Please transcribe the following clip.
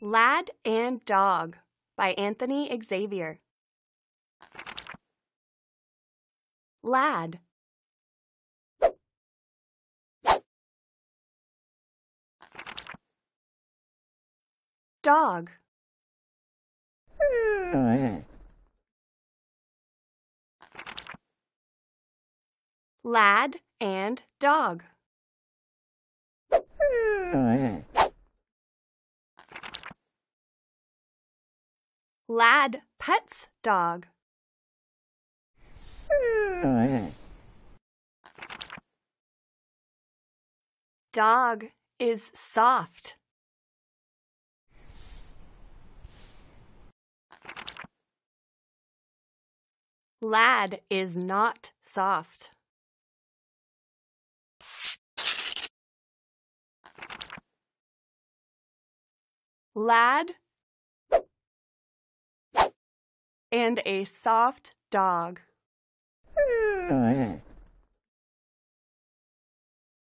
Lad and Dog by Anthony Xavier. Lad. Dog. Lad and Dog. Lad Pet's dog. Dog is soft. Lad is not soft. Lad and a soft dog. Oh,